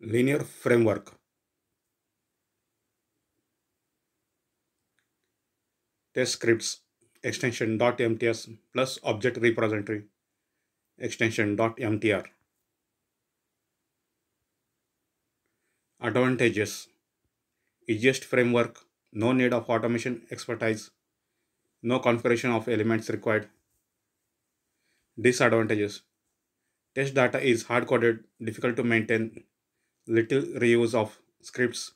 linear framework. Test scripts extension .mts plus object repository extension .mtr. Advantages Easiest framework, no need of automation expertise, no configuration of elements required. Disadvantages Test data is hard-coded, difficult to maintain, little reuse of scripts